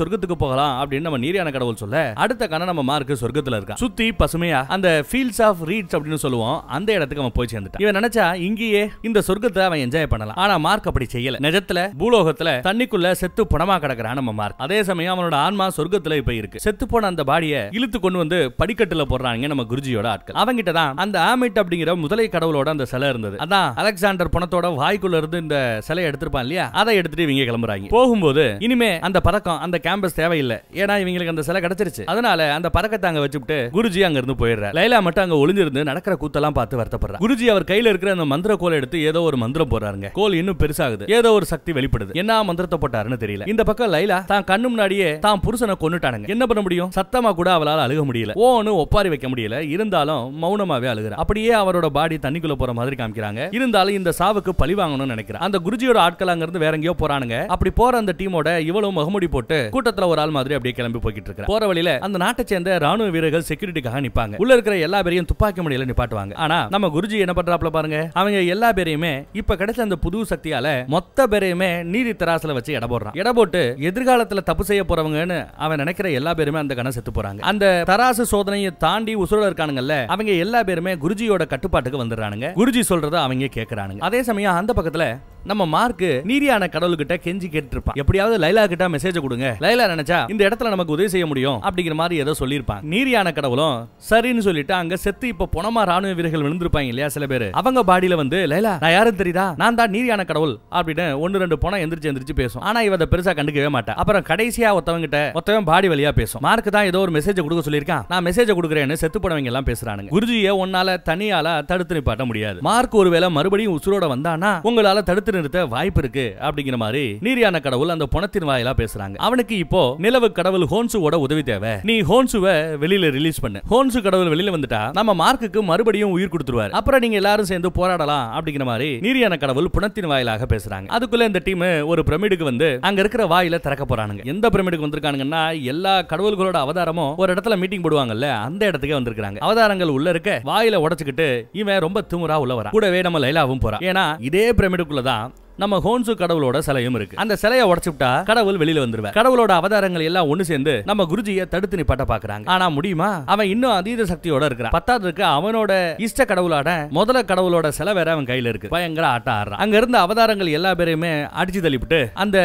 A: சொர்க்கத்துக்கு போகலாம் அப்படின்னு நம்ம நீரியான கடவுள் சொல்ல அடுத்த கண்ண நம்ம மார்க் இருக்கா சுத்தி பசுமையா அந்த ஃபீல்ட்ஸ் ஆஃப் ரீட்ஸ் அப்படின்னு சொல்லுவோம் அந்த இடத்துக்கு அவன் போய் சேர்ந்துட்டான் இவன் நினைச்சா இங்கேயே இந்த சொர்க்கத்தை அவன் என்ஜாய் பண்ணலாம் ஆனா மார்க் அப்படி செய்யல நிஜத்துல பூலோகத்துல தண்ணிக்குள்ள செத்து பணமா கிடக்குறான் நம்ம மார்க் அதே சமயம் அவனோட ஆன்மா சொர்க்கத்துல இப்ப இருக்கு செத்து போன அந்த பாடியை இழுத்து கொண்டு வந்து படிக்கட்டுல கூச்சல போடுறாங்க நம்ம குருஜியோட ஆட்கள் அவங்கிட்ட தான் அந்த ஆமிட் அப்படிங்கிற முதலை கடவுளோட அந்த சிலை இருந்தது அதான் அலெக்சாண்டர் பணத்தோட வாய்க்குள்ள இருந்து இந்த சிலை எடுத்திருப்பான் இல்லையா அதை எடுத்துட்டு இவங்க கிளம்புறாங்க போகும்போது இனிமே அந்த பதக்கம் அந்த கேம்பஸ் தேவையில்லை ஏன்னா இவங்களுக்கு அந்த சிலை கிடைச்சிருச்சு அதனால அந்த பறக்கத்தை அங்க வச்சுட்டு குருஜி அங்க இருந்து போயிடுற லைலா மட்டும் அங்க ஒளிஞ்சிருந்து நடக்கிற கூத்தெல்லாம் பார்த்து வருத்தப்படுற குருஜி அவர் கையில இருக்கிற அந்த மந்திர கோல் எடுத்து ஏதோ ஒரு மந்திரம் போடுறாங்க கோல் இன்னும் பெருசாகுது ஏதோ ஒரு சக்தி வெளிப்படுது என்ன மந்திரத்தை போட்டாருன்னு தெரியல இந்த பக்கம் லைலா தான் கண்ணு முன்னாடியே தான் புருஷனை கொண்டுட்டானுங்க என்ன பண்ண முடியும் சத்தமா கூட அவளால அழுக முடியல ஓன்னு ஒப்பாரி வைக்க முடியல இருந்தாலும் மௌனமாவே அழுகிறார் அப்படியே அவரோட பாடி தண்ணிக்குள்ள போற மாதிரி காமிக்கிறாங்க இருந்தாலும் இந்த சாவுக்கு பழி வாங்கணும்னு நினைக்கிறேன் அந்த குருஜியோட ஆட்கள் அங்கிருந்து வேற எங்கேயோ போறானுங்க அப்படி போற அந்த டீமோட இவ்வளவு மகமுடி போட்டு கூட்டத்துல ஒரு ஆள் மாதிரி அப்படியே கிளம்பி போய்கிட்டு இருக்கிற போற வழியில அந்த நாட்டை சேர்ந்த ராணுவ வீரர்கள் செக்யூரிட்டிக்காக நிப்பாங்க உள்ள இருக்கிற எல்லா பேரையும் துப்பாக்கி முடியல நிப்பாட்டுவாங்க ஆனா நம்ம குருஜி என்ன பண்றாப்ல பாருங்க அவங்க எல்லா பேரையுமே இப்ப கிடைச்ச அந்த புது சக்தியால மொத்த பேரையுமே நீதி தராசல வச்சு எடை போடுறான் எடை போட்டு எதிர்காலத்துல தப்பு செய்ய போறவங்கன்னு அவன் நினைக்கிற எல்லா பேருமே அந்த கணம் செத்து போறாங்க அந்த தராசு சோதனையை தாண்டி உசுரல இருக்கானுங்கல்ல அவங்க எல்லா பேருமே குருஜியோட கட்டுப்பாட்டுக்கு வந்துடுறானுங்க குருஜி சொல்றத அவங்க கேட்கறானுங்க அதே சமயம் அந்த பக்கத்துல நம்ம மார்க் நீரியான கடவுள்கிட்ட கெஞ்சி கேட்டிருப்பான் எப்படியாவது லைலா கிட்ட மெசேஜ் கொடுங்க லைலா நினைச்சா இந்த இடத்துல நமக்கு உதவி செய்ய முடியும் அப்படிங்கிற மாதிரி ஏதோ சொல்லியிருப்பான் நீரியான கடவுளும் சரின்னு சொல்லிட்டு அங்க செத்து இப்ப பொணமா ராணுவ வீரர்கள் விழுந்திருப்பாங்க இல்லையா சில பேர் அவங்க பாடியில வந்து லைலா நான் யாரும் தெரியுதா நான் தான் நீரியான கடவுள் அப்படின்னு ஒன்னு ரெண்டு போனா எந்திரிச்சு எந்திரிச்சு பேசும் ஆனா இவ பெருசா கண்டுக்கவே மாட்டேன் அப்புறம் கடைசியா கிட்ட ஒருத்தவன் பாடி வழியா பேசும் மார்க் தான் ஏதோ ஒரு மெசேஜ் கொடுக்க சொல்லியிருக்கான் நான் மெசேஜ் கொடுக்குறேன்னு செத்து போனவங்க எல்லாம் பேசுறானுங்க குருஜியை ஒன்னால தனியால தடுத்து நிப்பாட்ட முடியாது மார்க் ஒருவேளை மறுபடியும் உசுரோட வந்தானா உங்களால தடுத்து தடுத்து நிறுத்த வாய்ப்பு இருக்கு அப்படிங்கிற மாதிரி நீரியான கடவுள் அந்த பணத்தின் வாயிலா பேசுறாங்க அவனுக்கு இப்போ நிலவு கடவுள் ஹோன்சுவோட உதவி தேவை நீ ஹோன்சுவை வெளியில ரிலீஸ் பண்ணு ஹோன்சு கடவுள் வெளியில வந்துட்டா நம்ம மார்க்குக்கு மறுபடியும் உயிர் கொடுத்துருவாரு அப்புறம் நீங்க எல்லாரும் சேர்ந்து போராடலாம் அப்படிங்கிற மாதிரி நீரியான கடவுள் புணத்தின் வாயிலாக பேசுறாங்க அதுக்குள்ள இந்த டீம் ஒரு பிரமிடுக்கு வந்து அங்க இருக்கிற வாயில திறக்க போறானுங்க எந்த பிரமிடுக்கு வந்திருக்கானுங்கன்னா எல்லா கடவுள்களோட அவதாரமும் ஒரு இடத்துல மீட்டிங் போடுவாங்கல்ல அந்த இடத்துக்கே வந்திருக்காங்க அவதாரங்கள் உள்ள இருக்க வாயில உடச்சுக்கிட்டு இவன் ரொம்ப திமுறா உள்ள வரா கூடவே நம்ம லைலாவும் போறான் ஏன்னா இதே பிரமிடுக்குள்ளதான் さ நம்ம ஹோன்சு கடவுளோட சிலையும் இருக்கு அந்த சிலையை உடச்சுட்டா கடவுள் வெளியில வந்துருவா கடவுளோட அவதாரங்கள் எல்லாம் ஒன்னு சேர்ந்து நம்ம குருஜியை தடுத்து நிப்பாட்ட பாக்குறாங்க ஆனா முடியுமா அவன் இன்னும் அதீத சக்தியோட இருக்கிறான் இருக்கு அவனோட இஷ்ட கடவுளான முதல கடவுளோட சிலை வேற அவன் கையில இருக்கு பயங்கர ஆட்ட ஆடுறான் அங்க இருந்த அவதாரங்கள் எல்லா பேரையுமே அடிச்சு தள்ளிவிட்டு அந்த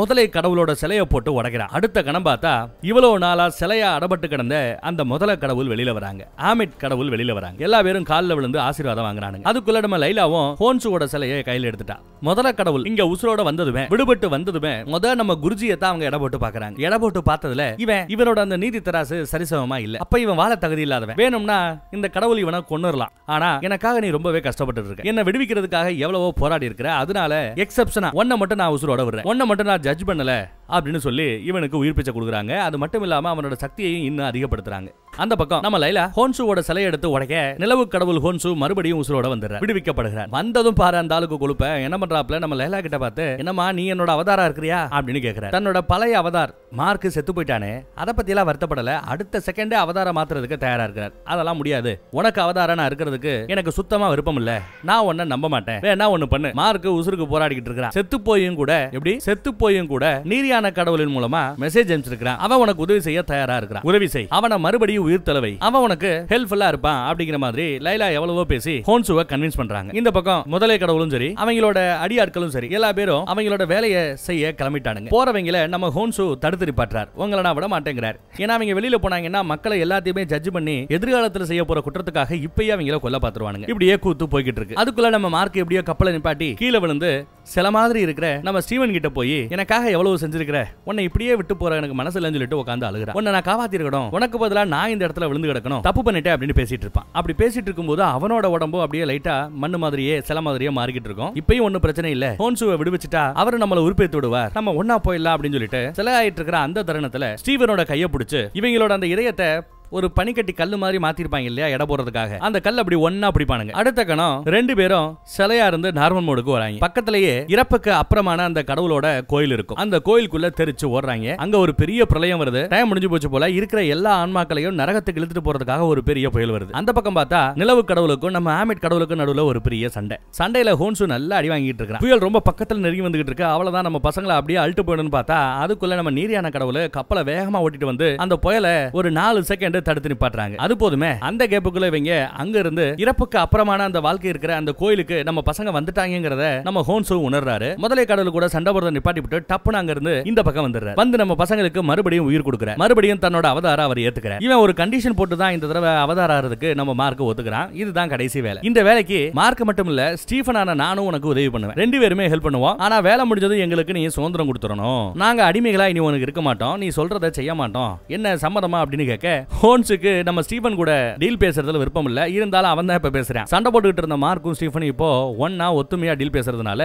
A: முதலை கடவுளோட சிலையை போட்டு உடைக்கிறான் அடுத்த கணம் பார்த்தா இவ்வளவு நாளா சிலையா அடபட்டு கிடந்த அந்த முதல கடவுள் வெளியில வராங்க ஆமிட் கடவுள் வெளியில வராங்க எல்லா பேரும் காலில் விழுந்து ஆசீர்வாதம் வாங்குறாங்க அதுக்குள்ள நம்ம லைலாவும் ஹோன்சுவோட சிலையை கையில் எடுத்துட்டா முதல கடவுள் இங்க உசுரோட வந்ததுமே விடுபட்டு வந்ததுமே முத நம்ம குருஜியை தான் அவங்க இட போட்டு பாக்குறாங்க இட போட்டு பார்த்ததுல இவன் இவனோட அந்த நீதி தராசு சரிசமமா இல்ல அப்ப இவன் வாழ தகுதி இல்லாதவன் வேணும்னா இந்த கடவுள் இவனை கொண்டுடலாம் ஆனா எனக்காக நீ ரொம்பவே கஷ்டப்பட்டு இருக்க என்ன விடுவிக்கிறதுக்காக எவ்வளவோ போராடி இருக்கிற அதனால எக்ஸப்ஷனா ஒன்ன மட்டும் நான் உசுரோட விடுறேன் ஒன்ன மட்டும் நான் ஜட்ஜ் பண்ணல அப்படின்னு சொல்லி இவனுக்கு உயிர் பிச்சை கொடுக்குறாங்க அது மட்டும் இல்லாம அவனோட சக்தியையும் இன்னும் அதிகப்படுத்துறாங்க அந்த பக்கம் நம்ம லைலா ஹோன்சுவோட சிலையை எடுத்து உடைக்க நிலவு கடவுள் ஹோன்சு மறுபடியும் உசுரோட வந்துடுற விடுவிக்கப்படுகிறார் வந்ததும் பாரு அந்த ஆளுக்கு கொழுப்ப என்ன பண்றாப்ல நம்ம லைலா கிட்ட பார்த்து என்னமா நீ என்னோட அவதாரா இருக்கிறியா அப்படின்னு கேட்கிறார் தன்னோட பழைய அவதார் மார்க் செத்து போயிட்டானே அதை பத்தியெல்லாம் வருத்தப்படல அடுத்த செகண்டே அவதாரம் மாத்துறதுக்கு தயாரா இருக்கிறார் அதெல்லாம் முடியாது உனக்கு அவதாரம் நான் இருக்கிறதுக்கு எனக்கு சுத்தமா விருப்பம் இல்ல நான் உன்ன நம்ப மாட்டேன் வேணா ஒண்ணு பண்ணு மார்க் உசுருக்கு போராடிக்கிட்டு இருக்கிறான் செத்து போயும் கூட எப்படி செத்து போயும் கூட நீரியான ஈசான கடவுளின் மூலமா மெசேஜ் அனுப்பிச்சிருக்கான் அவன் உனக்கு உதவி செய்ய தயாரா இருக்கிறான் உதவி செய் அவனை மறுபடியும் உயிர் தலைவை அவன் உனக்கு ஹெல்ப்ஃபுல்லா இருப்பான் அப்படிங்கிற மாதிரி லைலா எவ்வளவோ பேசி ஹோன்சுவை கன்வின்ஸ் பண்றாங்க இந்த பக்கம் முதலை கடவுளும் சரி அவங்களோட அடியாட்களும் சரி எல்லா பேரும் அவங்களோட வேலையை செய்ய கிளம்பிட்டானுங்க போறவங்கள நம்ம ஹோன்சு தடுத்து நிப்பாட்டுறார் உங்களை நான் விட மாட்டேங்கிறார் ஏன்னா அவங்க வெளியில போனாங்கன்னா மக்களை எல்லாத்தையுமே ஜட்ஜ் பண்ணி எதிர்காலத்தில் செய்ய போற குற்றத்துக்காக இப்பயே அவங்கள கொல்ல பாத்துருவானுங்க இப்படியே கூத்து போய்கிட்டு இருக்கு அதுக்குள்ள நம்ம மார்க் எப்படியோ கப்பலை நிப்பாட்டி கீழே விழுந்து சில மாதிரி இருக்கிற நம்ம ஸ்டீவன் கிட்ட போய் எனக்காக எவ்வளவு செஞ்சிருக்கிற உன்னை இப்படியே விட்டு போற எனக்கு மனசு இல்லைன்னு சொல்லிட்டு உட்காந்து அழுகிற உன்னை நான் காவாத்திருக்கணும் உனக்கு பதிலாக நான் இந்த இடத்துல விழுந்து கிடக்கணும் தப்பு பண்ணிட்டேன் அப்படின்னு பேசிட்டு இருப்பான் அப்படி பேசிட்டு இருக்கும்போது அவனோட உடம்பு அப்படியே லைட்டா மண்ணு மாதிரியே சில மாதிரியே மாறிக்கிட்டு இருக்கும் இப்பயும் ஒன்னும் பிரச்சனை இல்ல ஹோன்சுவை விடுவிச்சுட்டா அவர் நம்மள உறுப்பேத்து விடுவார் நம்ம ஒன்னா போயிடலாம் அப்படின்னு சொல்லிட்டு சில ஆயிட்டு இருக்கிற அந்த தருணத்துல ஸ்டீவனோட கையை பிடிச்சு இவங்களோட அந்த இதயத்தை ஒரு பனிக்கட்டி கல்லு மாதிரி மாத்திருப்பாங்க இல்லையா எடை போறதுக்காக அந்த கல் அப்படி ஒன்னா பிடிப்பானுங்க அடுத்த கணம் ரெண்டு பேரும் சிலையா இருந்து நார்மல் மோடுக்கு வராங்க பக்கத்திலேயே இறப்புக்கு அப்புறமான அந்த கடவுளோட கோயில் இருக்கும் அந்த கோயிலுக்குள்ள தெரிச்சு ஓடுறாங்க அங்க ஒரு பெரிய பிரளயம் வருது டைம் முடிஞ்சு போச்சு போல இருக்கிற எல்லா ஆன்மாக்களையும் நரகத்துக்கு இழுத்துட்டு போறதுக்காக ஒரு பெரிய புயல் வருது அந்த பக்கம் பார்த்தா நிலவு கடவுளுக்கும் நம்ம ஆமிட் கடவுளுக்கும் நடுவுல ஒரு பெரிய சண்டை சண்டையில ஹோன்சு நல்லா அடி வாங்கிட்டு இருக்கிறான் புயல் ரொம்ப பக்கத்துல நெருங்கி வந்துகிட்டு இருக்கு அவ்வளவுதான் நம்ம பசங்களை அப்படியே அழுட்டு போயிடணும்னு பார்த்தா அதுக்குள்ள நம்ம நீரியான கடவுள் கப்பலை வேகமா ஓட்டிட்டு வந்து அந்த புயலை ஒரு நாலு செகண்ட் தடுத்து நிப்பாட்டுறாங்க அது போதுமே அந்த கேப்புக்குள்ள இவங்க அங்க இருந்து இறப்புக்கு அப்புறமான அந்த வாழ்க்கை இருக்கிற அந்த கோயிலுக்கு நம்ம பசங்க வந்துட்டாங்கிறத நம்ம ஹோன்சோ உணர்றாரு முதலே கடவுள் கூட சண்டை போடுறத நிப்பாட்டி விட்டு டப்புனு அங்க இருந்து இந்த பக்கம் வந்துடுறாரு வந்து நம்ம பசங்களுக்கு மறுபடியும் உயிர் கொடுக்குற மறுபடியும் தன்னோட அவதாரம் அவர் ஏத்துக்கிறார் இவன் ஒரு கண்டிஷன் போட்டு தான் இந்த தடவை அவதாரம் ஆறதுக்கு நம்ம மார்க் ஒத்துக்கிறான் இதுதான் கடைசி வேலை இந்த வேலைக்கு மார்க் மட்டும் இல்ல ஸ்டீஃபன் நானும் உனக்கு உதவி பண்ணுவேன் ரெண்டு பேருமே ஹெல்ப் பண்ணுவோம் ஆனா வேலை முடிஞ்சதும் எங்களுக்கு நீ சுதந்திரம் கொடுத்துடணும் நாங்க அடிமைகளா இனி உனக்கு இருக்க மாட்டோம் நீ சொல்றதை செய்ய மாட்டோம் என்ன சம்மதமா அப்படின்னு கேட்க ஜோன்ஸுக்கு நம்ம ஸ்டீஃபன் கூட டீல் பேசுறதுல விருப்பம் இல்ல இருந்தாலும் அவன் தான் இப்ப பேசுறேன் சண்டை போட்டுக்கிட்டு இருந்த மார்க்கும் ஸ்டீஃபன் இப்போ ஒன்னா ஒத்துமையா டீல் பேசுறதுனால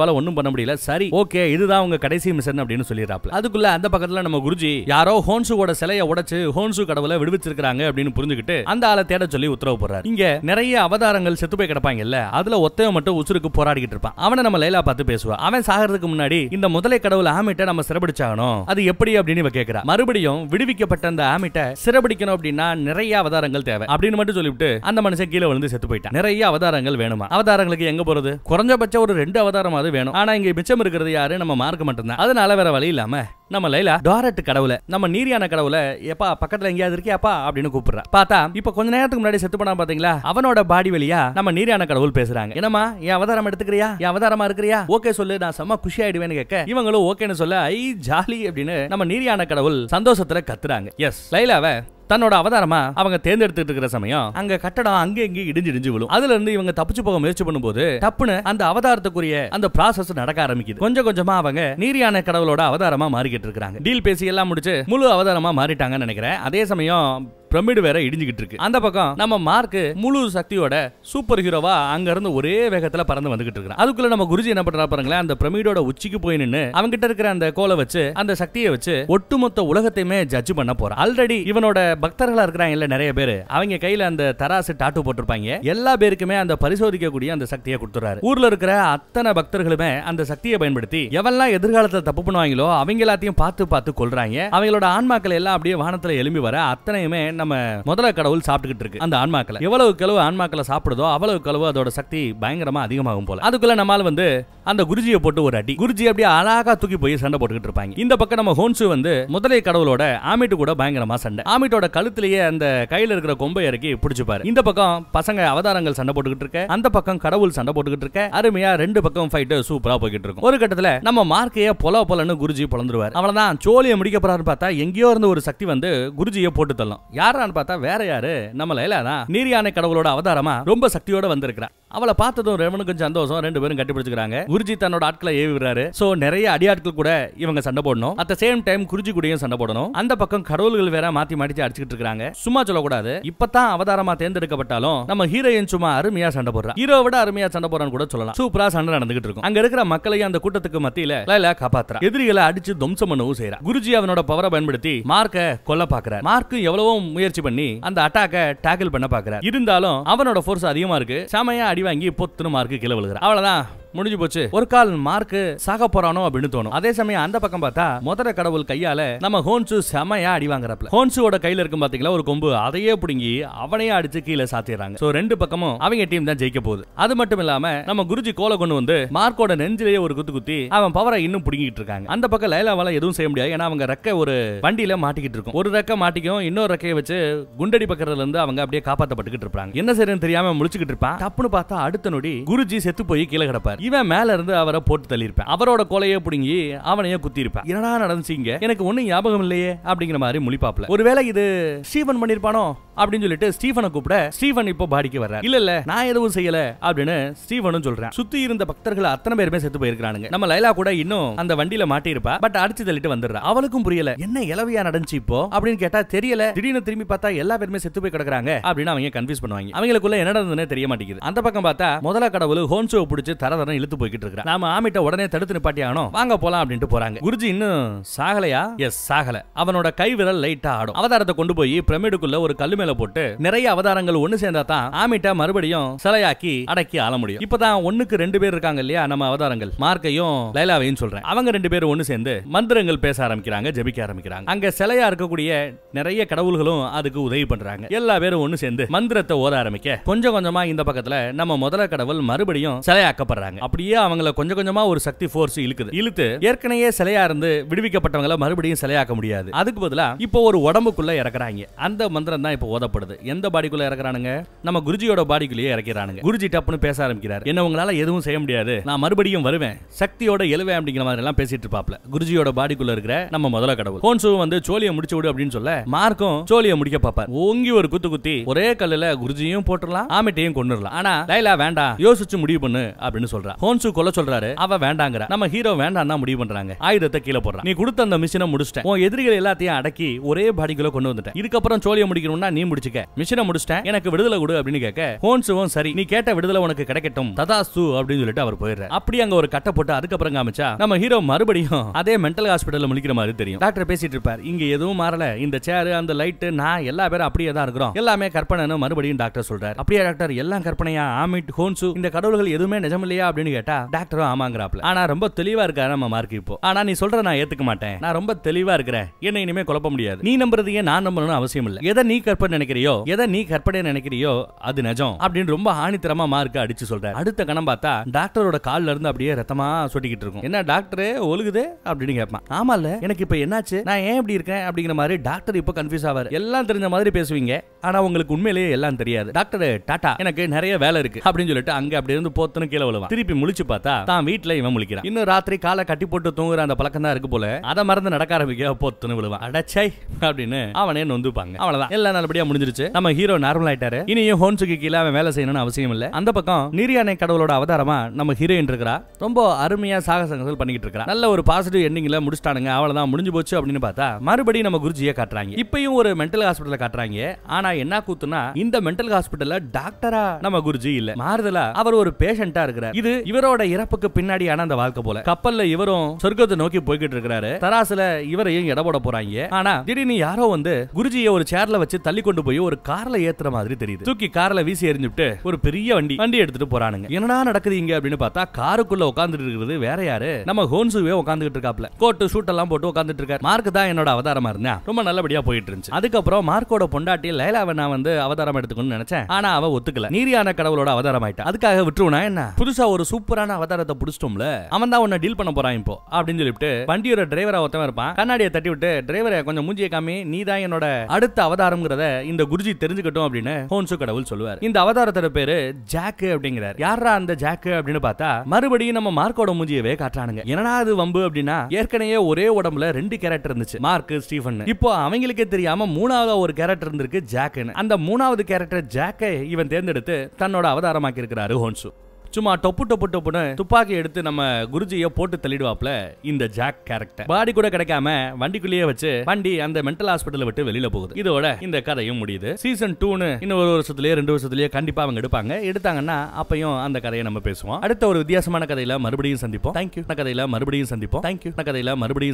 A: வேலை ஒன்னும் பண்ண முடியல சரி ஓகே இதுதான் உங்க கடைசி மிஷன் அப்படின்னு சொல்லிடுறாப்ல அதுக்குள்ள அந்த பக்கத்துல நம்ம குருஜி யாரோ ஹோன்சுவோட சிலையை உடைச்சு ஹோன்சு கடவுளை விடுவிச்சிருக்காங்க அப்படின்னு புரிஞ்சுக்கிட்டு அந்த ஆளை தேட சொல்லி உத்தரவு போடுறாரு இங்க நிறைய அவதாரங்கள் செத்து போய் கிடப்பாங்க இல்ல அதுல ஒத்தவ மட்டும் உசுருக்கு போராடிக்கிட்டு இருப்பான் அவனை நம்ம லைலா பார்த்து பேசுவான் அவன் சாகிறதுக்கு முன்னாடி இந்த முதலை கடவுள் ஆமிட்ட நம்ம சிறப்பிடிச்சாகணும் அது எப்படி அப்படின்னு கேட்கிறான் மறுபடியும் விடுவிக்கப்பட்ட அந்த ஆமிட்ட சிறப்பிடிக்க முடிக்கணும் அப்படின்னா நிறைய அவதாரங்கள் தேவை அப்படின்னு மட்டும் சொல்லிவிட்டு அந்த மனுஷன் கீழே வந்து செத்து போயிட்டான் நிறைய அவதாரங்கள் வேணுமா அவதாரங்களுக்கு எங்க போறது குறைஞ்சபட்சம் ஒரு ரெண்டு அது வேணும் ஆனா இங்க மிச்சம் இருக்கிறது யாரு நம்ம மார்க் மட்டும்தான் அதனால வேற வழி இல்லாம நம்ம லைலா டாரட் கடவுளை நம்ம நீரியான கடவுளை எப்பா பக்கத்துல எங்கேயாவது இருக்கியாப்பா அப்படின்னு கூப்பிடுறா பார்த்தா இப்ப கொஞ்ச நேரத்துக்கு முன்னாடி செத்து போனா பாத்தீங்களா அவனோட பாடி வழியா நம்ம நீரியான கடவுள் பேசுறாங்க என்னமா என் அவதாரம் எடுத்துக்கிறியா என் அவதாரமா இருக்கிறியா ஓகே சொல்லு நான் செம்ம குஷி ஆயிடுவேன்னு கேட்க இவங்களும் ஓகேன்னு சொல்ல ஐ ஜாலி அப்படின்னு நம்ம நீரியான கடவுள் சந்தோஷத்துல கத்துறாங்க எஸ் லைலாவை தன்னோட அவதாரமா அவங்க தேர்ந்தெடுத்துட்டு இருக்கிற சமயம் அங்க கட்டடம் அங்க இங்க இடிஞ்சு இடிஞ்சு விழும் அதுல இருந்து இவங்க தப்பிச்சு போக முயற்சி பண்ணும்போது தப்புன்னு அந்த அவதாரத்துக்குரிய அந்த ப்ராசஸ் நடக்க ஆரம்பிக்குது கொஞ்சம் கொஞ்சமா அவங்க நீரியான கடவுளோட அவதாரமா மாறிக்கிட்டு இருக்காங்க டீல் பேசி எல்லாம் முடிச்சு முழு அவதாரமா மாறிட்டாங்கன்னு நினைக்கிறேன் அதே சமயம் பிரமிடு வேற இடிஞ்சுகிட்டு இருக்கு அந்த பக்கம் நம்ம மார்க் முழு சக்தியோட சூப்பர் ஹீரோவா அங்க இருந்து ஒரே வேகத்துல பறந்து வந்துகிட்டு இருக்கு அதுக்குள்ள நம்ம குருஜி என்ன பண்றா பாருங்களேன் அந்த பிரமிடோட உச்சிக்கு போய் நின்னு கிட்ட இருக்கிற அந்த கோலை வச்சு அந்த சக்தியை வச்சு ஒட்டுமொத்த உலகத்தையுமே ஜட்ஜ் பண்ண போற ஆல்ரெடி இவனோட பக்தர்களா இருக்கிறாங்க இல்ல நிறைய பேர் அவங்க கையில அந்த தராசு டாட்டு போட்டிருப்பாங்க எல்லா பேருக்குமே அந்த பரிசோதிக்கக்கூடிய அந்த சக்தியை கொடுத்துறாரு ஊர்ல இருக்கிற அத்தனை பக்தர்களுமே அந்த சக்தியை பயன்படுத்தி எவெல்லாம் எதிர்காலத்துல தப்பு பண்ணுவாங்களோ அவங்க எல்லாத்தையும் பார்த்து பார்த்து கொள்றாங்க அவங்களோட ஆன்மாக்கள் எல்லாம் அப்படியே வானத்துல எழும்பி வர அத்தனையுமே நம்ம முதல கடவுள் சாப்பிட்டுக்கிட்டு இருக்கு அந்த ஆன்மாக்களை எவ்வளவு கிளவு ஆன்மாக்களை சாப்பிடுதோ அவ்வளவு கிளவு அதோட சக்தி பயங்கரமா அதிகமாகும் போல அதுக்குள்ள நம்மால் வந்து அந்த குருஜியை போட்டு ஒரு அடி குருஜி அப்படியே அழகா தூக்கி போய் சண்டை போட்டுக்கிட்டு இருப்பாங்க இந்த பக்கம் நம்ம ஹோன்சு வந்து முதலை கடவுளோட ஆமிட்டு கூட பயங்கரமா சண்டை ஆமிட்டோட கழுத்திலேயே அந்த கையில இருக்கிற கொம்பை இறக்கி பிடிச்சிப்பாரு இந்த பக்கம் பசங்க அவதாரங்கள் சண்டை போட்டுக்கிட்டு இருக்க அந்த பக்கம் கடவுள் சண்டை போட்டுக்கிட்டு இருக்க அருமையா ரெண்டு பக்கம் ஃபைட்டு சூப்பரா போய்கிட்டு இருக்கும் ஒரு கட்டத்துல நம்ம மார்க்கையே பொல பொலன்னு குருஜி பொழந்துருவார் அவ்வளவுதான் சோழியை முடிக்க போறாருன்னு பார்த்தா எங்கேயோ இருந்து ஒரு சக்தி வந்து குருஜியை போட்டு தள்ளும் யாரான்னு பார்த்தா வேற யாரு நம்ம லைலா நீரியானை கடவுளோட அவதாரமா ரொம்ப சக்தியோட வந்திருக்கிறா அவளை பார்த்ததும் ரெவனுக்கும் சந்தோஷம் ரெண்டு பேரும் கட்டி குருஜி தன்னோட ஆட்களை ஏவி விடுறாரு சோ நிறைய அடியாட்கள் கூட இவங்க சண்டை போடணும் அட் சேம் டைம் குருஜி கூடயும் சண்டை போடணும் அந்த பக்கம் கடவுள்கள் வேற மாத்தி மாட்டி அடிச்சுட்டு இருக்காங்க சும்மா சொல்லக்கூடாது இப்பதான் அவதாரமா தேர்ந்தெடுக்கப்பட்டாலும் நம்ம ஹீரோயின் சும்மா அருமையா சண்டை போடுறா ஹீரோ விட அருமையா சண்டை போறான்னு கூட சொல்லலாம் சூப்பரா சண்டை நடந்துகிட்டு இருக்கும் அங்க இருக்கிற மக்களையும் அந்த கூட்டத்துக்கு மத்தியில லைல காப்பாத்துறா எதிரிகளை அடிச்சு துவம்சம் பண்ணவும் செய்யறா குருஜி அவனோட பவரை பயன்படுத்தி மார்க்க கொல்ல பாக்குறாரு மார்க்கு எவ்வளவோ முயற்சி பண்ணி அந்த அட்டாக்க டேக்கிள் பண்ண பாக்குறாரு இருந்தாலும் அவனோட ஃபோர்ஸ் அதிகமா இருக்கு செமையா அடி வாங்கி பொத்துன்னு மார்க்கு கீழே விழுகிறான் அவ்வளவுதான் முடிஞ்சு போச்சு ஒரு கால் மார்க் சாக போறானோ அப்படின்னு தோணும் அதே சமயம் அந்த பக்கம் பார்த்தா முதல கடவுள் கையால நம்ம ஹோன்சு செமையா அடி வாங்குறப்ப ஹோன்சுவோட கையில இருக்கும் பாத்தீங்களா ஒரு கொம்பு அதையே பிடுங்கி அவனையே அடிச்சு கீழே சாத்திடுறாங்க சோ ரெண்டு பக்கமும் அவங்க டீம் தான் ஜெயிக்க போகுது அது மட்டும் இல்லாம நம்ம குருஜி கோல கொண்டு வந்து மார்க்கோட நெஞ்சிலேயே ஒரு குத்து குத்தி அவன் பவரை இன்னும் பிடுங்கிட்டு இருக்காங்க அந்த பக்கம் லைலாவால எதுவும் செய்ய முடியாது ஏன்னா அவங்க ரெக்க ஒரு வண்டியில மாட்டிக்கிட்டு இருக்கும் ஒரு ரெக்க மாட்டிக்கும் இன்னொரு ரெக்கையை வச்சு குண்டடி பக்கத்துல இருந்து அவங்க அப்படியே காப்பாற்றப்பட்டுக்கிட்டு இருப்பாங்க என்ன செய்யறதுன்னு தெரியாம முடிச்சுக்கிட்டு இருப்பான் தப்புன்னு பார்த்தா அடுத்த நொடி குருஜி செத்து போய் கீழே கிடப்பார் இவன் மேல இருந்து அவரை போட்டு தள்ளியிருப்பேன் அவரோட கொலையை பிடுங்கி அவனையே குத்திருப்பேன் என்னடா நடந்துச்சிங்க எனக்கு ஒன்றும் ஞாபகம் இல்லையே அப்படிங்கிற மாதிரி முழிப்பாப்ல ஒருவேளை இது ஸ்டீவன் பண்ணியிருப்பானோ அப்படின்னு சொல்லிட்டு ஸ்டீஃபனை கூப்பிட ஸ்டீஃபன் இப்போ பாடிக்கு வர்றாரு இல்ல இல்ல நான் எதுவும் செய்யல அப்படின்னு ஸ்டீஃபனும் சொல்றேன் சுத்தி இருந்த பக்தர்கள் அத்தனை பேருமே செத்து போயிருக்கானுங்க நம்ம லைலா கூட இன்னும் அந்த வண்டியில மாட்டியிருப்பா பட் அடிச்சு தள்ளிட்டு வந்துடுறா அவளுக்கும் புரியல என்ன இலவையா நடந்துச்சு இப்போ அப்படின்னு கேட்டா தெரியல திடீர்னு திரும்பி பார்த்தா எல்லா பேருமே செத்து போய் கிடக்குறாங்க அப்படின்னு அவங்க கன்ஃபியூஸ் பண்ணுவாங்க அவங்களுக்குள்ள என்ன நடந்ததுன்னு தெரிய மாட்டேங்குது அந்த பக்கம் பார்த்தா முதல கடவுள் ஹோன்சோ பிடிச்சி தர தரம் இழுத்து போய்கிட்டு இருக்கா நாம ஆமிட்ட உடனே தடுத்து நிப்பாட்டி ஆகணும் வாங்க போலாம் அப்படின்ட்டு போறாங்க குருஜி இன்னும் சாகலையா எஸ் சாகல அவனோட கை விரல் லைட்டா ஆடும் அவதாரத்தை கொண்டு போய் பிரமிடுக்குள்ள ஒரு கல்லு மேல போட்டு நிறைய அவதாரங்கள் ஒண்ணு சேர்ந்தா தான் ஆமிட்டா மறுபடியும் சிலையாக்கி அடக்கி ஆள முடியும் இப்பதான் ஒண்ணுக்கு ரெண்டு பேர் இருக்காங்க இல்லையா நம்ம அவதாரங்கள் மார்க்கையும் லைலாவையும் சொல்றேன் அவங்க ரெண்டு பேரும் ஒண்ணு சேர்ந்து மந்திரங்கள் பேச ஆரம்பிக்கிறாங்க ஜபிக்க ஆரம்பிக்கிறாங்க அங்க சிலையா இருக்கக்கூடிய நிறைய கடவுள்களும் அதுக்கு உதவி பண்றாங்க எல்லா பேரும் ஒண்ணு சேர்ந்து மந்திரத்தை ஓத ஆரம்பிக்க கொஞ்சம் கொஞ்சமா இந்த பக்கத்துல நம்ம முதல கடவுள் மறுபடியும் சிலையாக்கப்படுறாங்க அப்படியே அவங்கள கொஞ்சம் கொஞ்சமா ஒரு சக்தி போர்ஸ் இழுக்குது இழுத்து ஏற்கனவே சிலையா இருந்து விடுவிக்கப்பட்டவங்களை மறுபடியும் சிலையாக்க முடியாது அதுக்கு பதிலா இப்போ ஒரு உடம்புக்குள்ள இறக்குறாங்க அந்த மந்திரம் தான் இப்போ ஓதப்படுது எந்த பாடிக்குள்ள இறக்குறானுங்க நம்ம குருஜியோட பாடிக்குள்ளேயே இறக்கிறானுங்க குருஜி டப்புன்னு பேச ஆரம்பிக்கிறார் என்ன உங்களால எதுவும் செய்ய முடியாது நான் மறுபடியும் வருவேன் சக்தியோட எழுவேன் அப்படிங்கிற மாதிரி எல்லாம் பேசிட்டு இருப்பாப்ல குருஜியோட பாடிக்குள்ள இருக்கிற நம்ம முதல்ல கடவுள் கோன்சு வந்து சோழியை முடிச்சு விடு அப்படின்னு சொல்ல மார்க்கும் சோழியை முடிக்க பார்ப்பார் ஓங்கி ஒரு குத்து குத்தி ஒரே கல்லுல குருஜியும் போட்டுடலாம் ஆமிட்டையும் கொண்டுடலாம் ஆனா லைலா வேண்டாம் யோசிச்சு முடிவு பண்ணு அப்படின்னு சொல்றா ஹோன்சு கொல்ல சொல்றாரு அவ வேண்டாங்கிற நம்ம ஹீரோ வேண்டாம் தான் முடிவு பண்றாங்க ஆயுதத்தை கீழே போடுறான் நீ கொடுத்த அந்த மிஷினை முடிச்சிட்டேன் உன் எதிரிகள் எல்லாத்தையும் அடக்கி ஒரே பாடிக்குள்ள கொண்டு வந்துட்டேன் இதுக்கப்புறம் சோழியை முடிக்கணும்னா நீ நீ முடிச்சுக்க மிஷனை முடிச்சிட்டேன் எனக்கு விடுதலை கொடு அப்படின்னு கேட்க ஹோன்சுவும் சரி நீ கேட்ட விடுதலை உனக்கு கிடைக்கட்டும் ததாசு அப்படின்னு சொல்லிட்டு அவர் போயிடுறாரு அப்படி அங்க ஒரு கட்ட போட்டு அதுக்கப்புறம் காமிச்சா நம்ம ஹீரோ மறுபடியும் அதே மென்டல் ஹாஸ்பிட்டல் முடிக்கிற மாதிரி தெரியும் டாக்டர் பேசிட்டு இருப்பார் இங்க எதுவும் மாறல இந்த சேர் அந்த லைட் நான் எல்லா பேரும் அப்படியே தான் இருக்கிறோம் எல்லாமே கற்பனை மறுபடியும் டாக்டர் சொல்றாரு அப்படியே டாக்டர் எல்லாம் கற்பனையா ஆமிட் ஹோன்சு இந்த கடவுள்கள் எதுவுமே நிஜம் இல்லையா அப்படின்னு கேட்டா டாக்டரும் ஆமாங்கிறாப்ல ஆனா ரொம்ப தெளிவா இருக்காரு நம்ம மார்க் இப்போ ஆனா நீ சொல்ற நான் ஏத்துக்க மாட்டேன் நான் ரொம்ப தெளிவா இருக்கிறேன் என்ன இனிமே குழப்ப முடியாது நீ நம்புறதையே நான் நம்பணும்னு அவசியம் இல்லை எதை நீ கற்பனை நினைக்கிறியோ எதை நீ கற்பனை நினைக்கிறியோ அது நிஜம் அப்படின்னு ரொம்ப ஆணித்தரமா மார்க் அடிச்சு சொல்றாரு அடுத்த கணம் பார்த்தா டாக்டரோட கால்ல இருந்து அப்படியே ரத்தமா சொட்டிக்கிட்டு இருக்கும் என்ன டாக்டரே ஒழுகுது அப்படின்னு கேட்பான் ஆமா இல்ல எனக்கு இப்ப என்னாச்சு நான் ஏன் இப்படி இருக்கேன் அப்படிங்கிற மாதிரி டாக்டர் இப்ப கன்ஃபியூஸ் ஆவார் எல்லாம் தெரிஞ்ச மாதிரி பேசுவீங்க ஆனா உங்களுக்கு உண்மையிலேயே எல்லாம் தெரியாது டாக்டர் டாட்டா எனக்கு நிறைய வேலை இருக்கு அப்படின்னு சொல்லிட்டு அங்க அப்படி இருந்து போத்துன்னு கீழே விழுவான் திருப்பி முழிச்சு பார்த்தா தான் வீட்டுல இவன் முழிக்கிறான் இன்னும் ராத்திரி காலை கட்டி போட்டு தூங்குற அந்த பழக்கம் தான் இருக்கு போல அதை மறந்து நடக்க ஆரம்பிக்க போத்துன்னு விழுவான் அடச்சை அப்படின்னு அவனே நொந்துப்பாங்க அவ்வளவுதான் எல்லாம் நல்லபடியா நல்லபடியா முடிஞ்சிருச்சு நம்ம ஹீரோ நார்மல் ஆயிட்டாரு இனியும் ஹோன்சுக்கு கீழே அவன் வேலை செய்யணும்னு அவசியம் இல்லை அந்த பக்கம் நீரியானை கடவுளோட அவதாரமா நம்ம ஹீரோயின் இருக்கிறா ரொம்ப அருமையா சாகசங்கள் பண்ணிக்கிட்டு இருக்கா நல்ல ஒரு பாசிட்டிவ் எண்டிங்ல முடிச்சிட்டானுங்க அவ்வளவுதான் முடிஞ்சு போச்சு அப்படின்னு பார்த்தா மறுபடியும் நம்ம குருஜியை காட்டுறாங்க இப்பயும் ஒரு மென்டல் ஹாஸ்பிட்டல் காட்டுறாங்க ஆனா என்ன கூத்துனா இந்த மென்டல் ஹாஸ்பிட்டல்ல டாக்டரா நம்ம குருஜி இல்ல மாறுதலா அவர் ஒரு பேஷண்டா இருக்கிறார் இது இவரோட இறப்புக்கு பின்னாடியான அந்த வாழ்க்கை போல கப்பல்ல இவரும் சொர்க்கத்தை நோக்கி போய்கிட்டு இருக்கிறாரு தராசுல இவரையும் இட போட போறாங்க ஆனா திடீர்னு யாரோ வந்து குருஜியை ஒரு சேர்ல வச்சு தள்ளி கொண்டு போய் ஒரு கார்ல ஏத்துற மாதிரி தெரியுது தூக்கி கார்ல வீசி எறிஞ்சுட்டு ஒரு பெரிய வண்டி வண்டி எடுத்துட்டு போறானுங்க என்னடா நடக்குது இங்க அப்படின்னு பார்த்தா காருக்குள்ள உட்காந்துட்டு இருக்கிறது வேற யாரு நம்ம ஹோன்சுவே உட்காந்துட்டு இருக்காப்ல கோட்டு சூட் எல்லாம் போட்டு உட்காந்துட்டு இருக்காரு மார்க் தான் என்னோட அவதாரமா இருந்தா ரொம்ப நல்லபடியா போயிட்டு இருந்துச்சு அதுக்கப்புறம் மார்க்கோட பொண்டாட்டி லைலாவ நான் வந்து அவதாரம் எடுத்துக்கணும்னு நினைச்சேன் ஆனா அவ ஒத்துக்கல நீரியான கடவுளோட அவதாரம் ஆயிட்டா அதுக்காக விட்டுருவனா என்ன புதுசா ஒரு சூப்பரான அவதாரத்தை புடிச்சிட்டோம்ல அவன் தான் உன்னை டீல் பண்ண போறான் இப்போ அப்படின்னு சொல்லிட்டு வண்டியோட டிரைவரா ஒருத்தவன் இருப்பான் கண்ணாடியை தட்டி விட்டு டிரைவரை கொஞ்சம் மூஞ்சிய காமி நீ தான் என்னோட அடுத்த அவதாரம்ங்கிறத இந்த குருஜி தெரிஞ்சுக்கட்டும் அப்படின்னு ஹோன்சு கடவுள் சொல்லுவார் இந்த அவதாரத்தோட பேரு ஜாக் அப்படிங்கிறார் யாரா அந்த ஜாக் அப்படின்னு பார்த்தா மறுபடியும் நம்ம மார்க்கோட மூஞ்சியவே காட்டானுங்க என்னடா அது வம்பு அப்படின்னா ஏற்கனவே ஒரே உடம்புல ரெண்டு கேரக்டர் இருந்துச்சு மார்க் ஸ்டீஃபன் இப்போ அவங்களுக்கே தெரியாம மூணாவது ஒரு கேரக்டர் இருந்திருக்கு ஜாக்குன்னு அந்த மூணாவது கேரக்டர் ஜாக்கை இவன் தேர்ந்தெடுத்து தன்னோட அவதாரமாக்கி இருக்கிறாரு ஹோன்சு சும்மா டொப்பு டொப்பு டொப்புன்னு துப்பாக்கி எடுத்து நம்ம குருஜியை போட்டு தள்ளிடுவாப்ல இந்த ஜாக் கேரக்டர் பாடி கூட கிடைக்காம வண்டிக்குள்ளேயே வச்சு வண்டி அந்த மென்டல் ஹாஸ்பிட்டல் விட்டு வெளியில போகுது இதோட இந்த கதையும் முடியுது சீசன் டூன்னு இன்னும் ஒரு வருஷத்துலயே ரெண்டு வருஷத்துலயே கண்டிப்பா அவங்க எடுப்பாங்க எடுத்தாங்கன்னா அப்பையும் அந்த கதையை நம்ம பேசுவோம் அடுத்த ஒரு வித்தியாசமான கதையில மறுபடியும் சந்திப்போம் தேங்க்யூ கதையில மறுபடியும் சந்திப்போம் தேங்க்யூ கதையில மறுபடியும்